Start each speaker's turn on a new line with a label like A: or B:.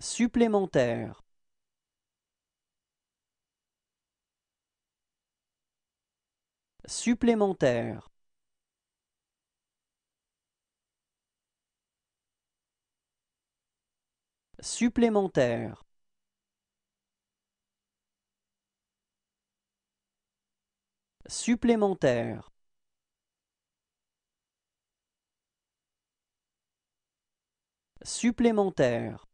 A: supplémentaire supplémentaire supplémentaire supplémentaire supplémentaire